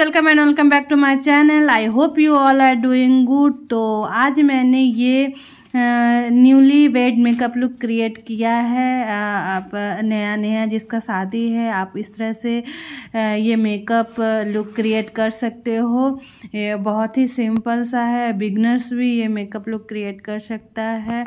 Welcome and welcome back to my channel I hope you all are doing good तो आज मैंने ये newly wed makeup look create किया है आप नया नया जिसका शादी है आप इस तरह से ये मेकअप लुक क्रिएट कर सकते हो ये बहुत ही सिंपल सा है बिगनर्स भी ये मेकअप लुक क्रिएट कर सकता है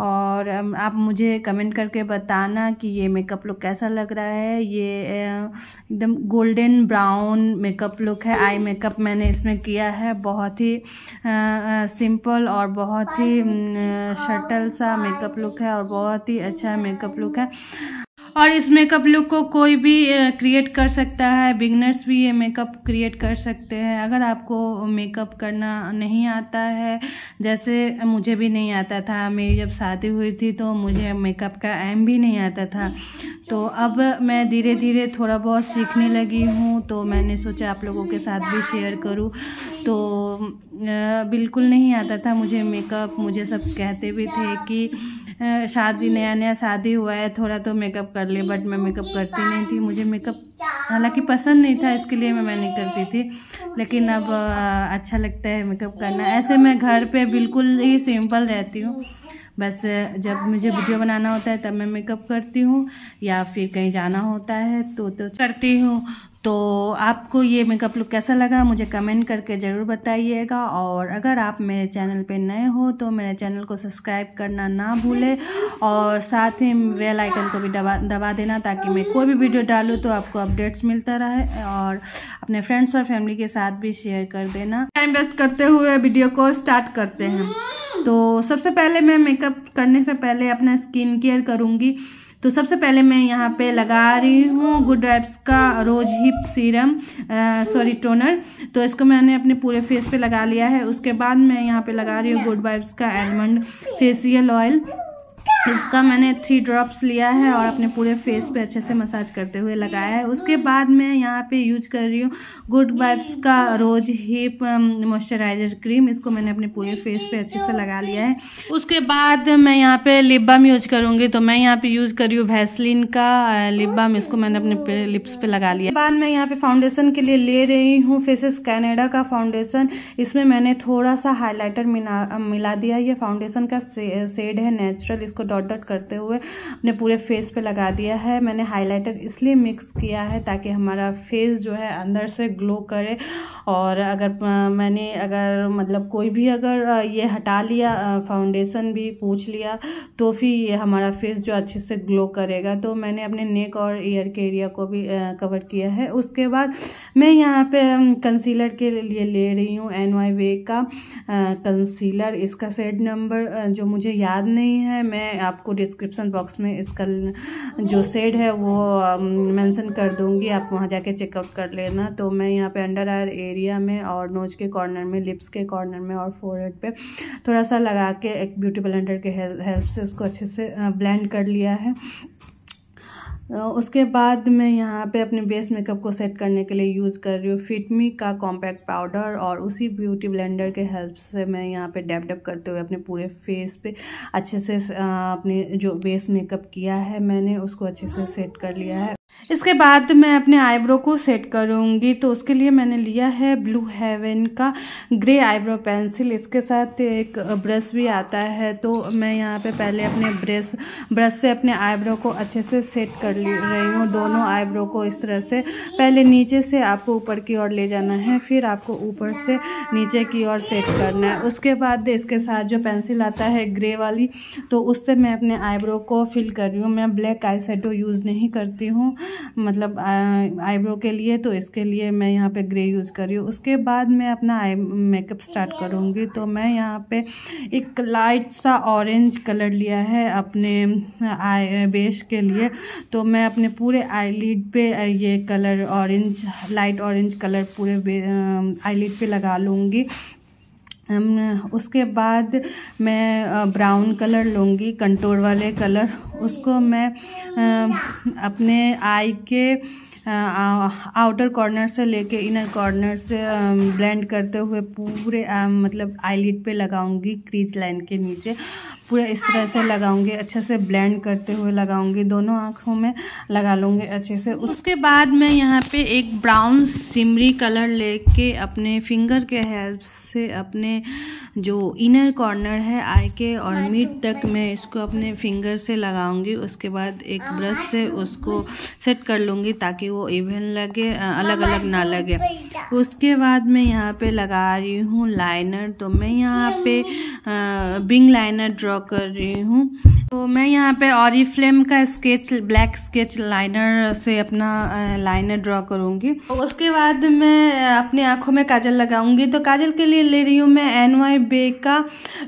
और आप मुझे कमेंट करके बताना कि ये मेकअप लुक कैसा लग रहा है ये एकदम गोल्डन ब्राउन मेकअप लुक है आई मेकअप मैंने इसमें किया है बहुत ही सिंपल और बहुत ही हाँ, शटल सा हाँ, मेकअप लुक है और हाँ। बहुत ही अच्छा मेकअप लुक है और इस मेकअप लुक को कोई भी क्रिएट कर सकता है बिगनर्स भी ये मेकअप क्रिएट कर सकते हैं अगर आपको मेकअप करना नहीं आता है जैसे मुझे भी नहीं आता था मेरी जब शादी हुई थी तो मुझे मेकअप का एम भी नहीं आता था तो अब मैं धीरे धीरे थोड़ा बहुत सीखने लगी हूँ तो मैंने सोचा आप लोगों के साथ भी शेयर करूँ तो बिल्कुल नहीं आता था मुझे मेकअप मुझे सब कहते भी थे कि शादी नया नया शादी हुआ है थोड़ा तो मेकअप कर ले बट मैं मेकअप करती नहीं थी मुझे मेकअप हालांकि पसंद नहीं था इसके लिए मैं मैंने करती थी लेकिन अब अच्छा लगता है मेकअप करना ऐसे मैं घर पे बिल्कुल ही सिंपल रहती हूँ बस जब मुझे वीडियो बनाना होता है तब मैं मेकअप करती हूँ या फिर कहीं जाना होता है तो तो करती हूँ तो आपको ये मेकअप लुक कैसा लगा मुझे कमेंट करके ज़रूर बताइएगा और अगर आप मेरे चैनल पे नए हो तो मेरे चैनल को सब्सक्राइब करना ना भूलें और साथ ही बेल आइकन को भी दबा दबा देना ताकि मैं कोई भी वीडियो डालूँ तो आपको अपडेट्स मिलता रहे और अपने फ्रेंड्स और फैमिली के साथ भी शेयर कर देना टाइम वेस्ट करते हुए वीडियो को स्टार्ट करते हैं तो सबसे पहले मैं मेकअप करने से पहले अपना स्किन केयर करूँगी तो सबसे पहले मैं यहाँ पे लगा रही हूँ गुड वाइब्स का rose hip serum sorry toner तो इसको मैंने अपने पूरे फेस पे लगा लिया है उसके बाद मैं यहाँ पे लगा रही हूँ गुड वाइब्स का एलमंड फेसियल ऑयल इसका मैंने थ्री ड्रॉप्स लिया है और अपने पूरे फेस पे अच्छे से मसाज करते हुए लगाया है उसके बाद मैं यहाँ पे यूज कर रही हूँ गुड वाइब्स का रोज हिप मॉइस्चराइजर क्रीम इसको मैंने अपने पूरे फेस पे अच्छे से लगा लिया है उसके बाद मैं यहाँ पे लिप बाम यूज करूँगी तो मैं यहाँ पे यूज कर रही हूँ वैसलिन का लिप uh, बाम इसको मैंने अपने लिप्स पे लगा लिया बाद में यहाँ पे फाउंडेशन के लिए ले रही हूँ फेसेस कैनेडा का फाउंडेशन इसमें मैंने थोड़ा सा हाईलाइटर मिला दिया ये फाउंडेशन का शेड सेड है नेचुरल इसको डॉट डॉट करते हुए अपने पूरे फेस पे लगा दिया है मैंने हाइलाइटर इसलिए मिक्स किया है ताकि हमारा फेस जो है अंदर से ग्लो करे और अगर मैंने अगर मतलब कोई भी अगर ये हटा लिया फाउंडेशन भी पूछ लिया तो फिर ये हमारा फेस जो अच्छे से ग्लो करेगा तो मैंने अपने नेक और ईयर के एरिया को भी कवर किया है उसके बाद मैं यहाँ पे कंसीलर के लिए ले रही हूँ एन वाई वे का कंसीलर इसका सेट नंबर जो मुझे याद नहीं है मैं आपको डिस्क्रिप्शन बॉक्स में इसका जो सेड है वो मेंशन um, कर दूंगी आप वहाँ जाके चेकआउट कर लेना तो मैं यहाँ पे अंडर आयर एरिया में और नोज के कॉर्नर में लिप्स के कॉर्नर में और फोरहेड पे थोड़ा सा लगा के एक ब्यूटी ब्लेंडर के हेल्प से उसको अच्छे से ब्लेंड uh, कर लिया है उसके बाद मैं यहाँ पे अपने बेस मेकअप को सेट करने के लिए यूज़ कर रही हूँ फिटमी का कॉम्पैक्ट पाउडर और उसी ब्यूटी ब्लेंडर के हेल्प से मैं यहाँ पे डैप डैप करते हुए अपने पूरे फेस पे अच्छे से अपने जो बेस मेकअप किया है मैंने उसको अच्छे से सेट कर लिया है इसके बाद मैं अपने आईब्रो को सेट करूँगी तो उसके लिए मैंने लिया है ब्लू हेवन का ग्रे आईब्रो पेंसिल इसके साथ एक ब्रश भी आता है तो मैं यहाँ पे पहले अपने ब्रश ब्रश से अपने आईब्रो को अच्छे से सेट कर ले रही हूँ दोनों आईब्रो को इस तरह से पहले नीचे से आपको ऊपर की ओर ले जाना है फिर आपको ऊपर से नीचे की ओर सेट करना है उसके बाद इसके साथ जो पेंसिल आता है ग्रे वाली तो उससे मैं अपने आईब्रो को फिल कर रही हूँ मैं ब्लैक आई यूज़ नहीं करती हूँ मतलब आईब्रो के लिए तो इसके लिए मैं यहाँ पे ग्रे यूज़ कर रही हूँ उसके बाद मैं अपना आई मेकअप स्टार्ट करूँगी तो मैं यहाँ पे एक लाइट सा ऑरेंज कलर लिया है अपने आई बेस के लिए तो मैं अपने पूरे आईलिड पे ये colour orange light orange colour पूरे आईलिड पे लगा लूँगी उसके बाद मैं ब्राउन कलर लूँगी कंटोर वाले कलर उसको मैं अपने आई के आउटर कॉर्नर से लेके इनर कॉर्नर से ब्लेंड करते हुए पूरे मतलब आईलिड पे लगाऊंगी क्रीज लाइन के नीचे पूरा इस तरह से लगाऊंगी अच्छे से ब्लेंड करते हुए लगाऊंगी दोनों आँखों में लगा लूँगी अच्छे से उसके बाद मैं यहाँ पे एक ब्राउन सिमरी कलर लेके अपने फिंगर के हेल्प से अपने जो इनर कॉर्नर है आई के और मिड हाँ, तो तक मैं इसको अपने फिंगर से लगाऊंगी उसके बाद एक ब्रश हाँ, हाँ, से तो उसको सेट कर लूँगी ताकि वो इवन लगे अलग अलग ना तो लगे उसके बाद मैं यहाँ पे लगा रही हूँ लाइनर तो मैं यहाँ पे बिंग लाइनर ड्रॉ कर रही हूँ तो मैं यहाँ पे और फ्लेम का स्केच ब्लैक स्केच लाइनर से अपना लाइनर ड्रॉ करूँगी उसके बाद मैं अपनी आँखों में काजल लगाऊंगी तो काजल के लिए ले रही हूँ मैं एन वाई बे का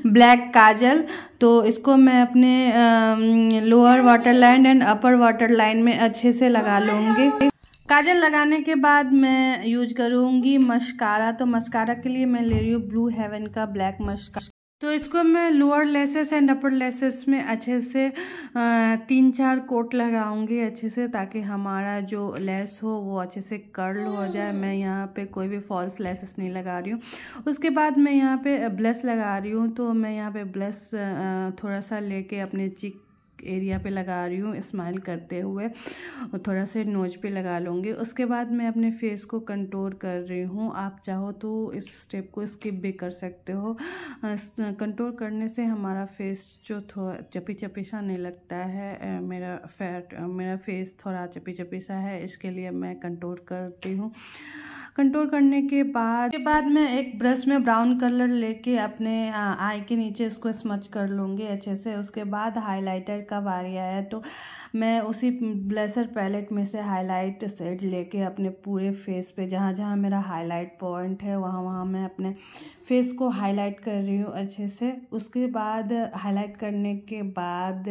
ब्लैक काजल तो इसको मैं अपने lower water line and upper water line में अच्छे से लगा लूँगी काजल लगाने के बाद मैं यूज करूँगी मस्कारा तो मस्कारा के लिए मैं ले रही हूँ ब्लू हेवन का ब्लैक मस्कारा तो इसको मैं lower lashes and upper lashes में अच्छे से तीन चार कोट लगाऊंगी अच्छे से ताकि हमारा जो लेस हो वो अच्छे से कर्ल हो जाए मैं यहाँ पे कोई भी फॉल्स लेसेस नहीं लगा रही हूँ उसके बाद मैं यहाँ पे ब्लस लगा रही हूँ तो मैं यहाँ पे ब्लस थोड़ा सा लेके अपने चिक एरिया पे लगा रही हूँ स्माइल करते हुए और थोड़ा से नोज पे लगा लूँगी उसके बाद मैं अपने फेस को कंट्रोल कर रही हूँ आप चाहो तो इस स्टेप को स्किप भी कर सकते हो कंट्रोल करने से हमारा फेस जो थोड़ा चपी चपी सा नहीं लगता है मेरा फैट मेरा फेस थोड़ा चपी चपी सा है इसके लिए मैं कंट्रोल करती हूँ कंट्रोल करने के बाद के बाद मैं एक ब्रश में ब्राउन कलर लेके अपने आई के नीचे इसको स्मच कर लूँगी अच्छे से उसके बाद हाइलाइटर का बारी आया तो मैं उसी ब्लेसर पैलेट में से हाईलाइट सेट लेके अपने पूरे फेस पे जहाँ जहाँ मेरा हाईलाइट पॉइंट है वहाँ वहाँ मैं अपने फेस को हाईलाइट कर रही हूँ अच्छे से उसके बाद हाईलाइट करने के बाद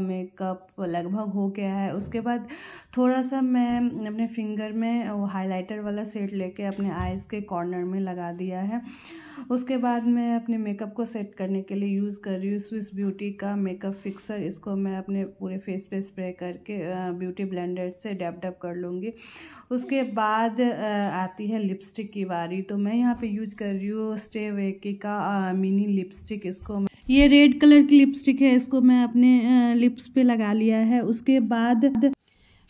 मेकअप लगभग हो गया है उसके बाद थोड़ा सा मैं अपने फिंगर में वो हाईलाइटर वाला सेट लेके अपने आईज़ के कॉर्नर में लगा दिया है उसके बाद मैं अपने मेकअप को सेट करने के लिए यूज़ कर रही हूँ स्विस ब्यूटी का मेकअप फिक्सर इसको मैं अपने पूरे फेस पे स्प्रे करके ब्यूटी ब्लेंडर से डैप डैप कर लूँगी उसके बाद आती है लिपस्टिक की बारी तो मैं यहाँ पे यूज कर रही हूँ स्टे वेके का मिनी लिपस्टिक इसको ये रेड कलर की लिपस्टिक है इसको मैं अपने लिप्स पे लगा लिया है उसके बाद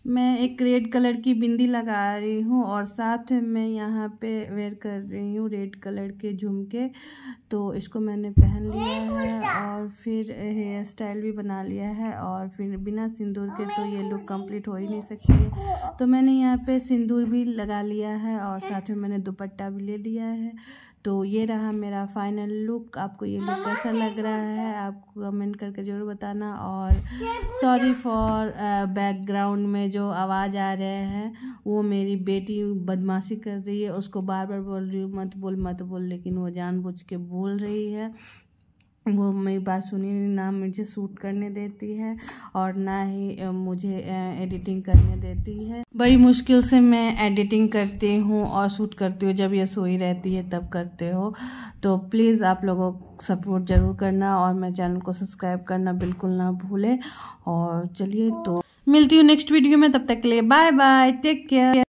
मैं एक रेड कलर की बिंदी लगा रही हूँ और साथ में मैं यहाँ पे वेयर कर रही हूँ रेड कलर के झुमके तो इसको मैंने पहन लिया है और फिर हेयर स्टाइल भी बना लिया है और फिर बिना सिंदूर के तो ये लुक कंप्लीट हो ही नहीं सकती है तो मैंने यहाँ पे सिंदूर भी लगा लिया है और साथ में मैंने दुपट्टा भी ले लिया है तो ये रहा मेरा फाइनल लुक आपको ये लुक कैसा लग रहा है तो- आपको कमेंट करके ज़रूर बताना और सॉरी फॉर बैकग्राउंड में जो आवाज़ आ रहे हैं वो मेरी बेटी बदमाशी कर रही है उसको बार बार बोल रही हूँ मत बोल मत बोल लेकिन वो जानबूझ के बोल रही है वो मेरी बात सुनी नहीं ना मुझे सूट करने देती है और ना ही मुझे एडिटिंग करने देती है बड़ी मुश्किल से मैं एडिटिंग करती हूँ और सूट करती हूँ जब ये सोई रहती है तब करते हो तो प्लीज़ आप लोगों सपोर्ट ज़रूर करना और मेरे चैनल को सब्सक्राइब करना बिल्कुल ना भूलें और चलिए तो मिलती हूँ नेक्स्ट वीडियो में तब तक के लिए बाय बाय टेक केयर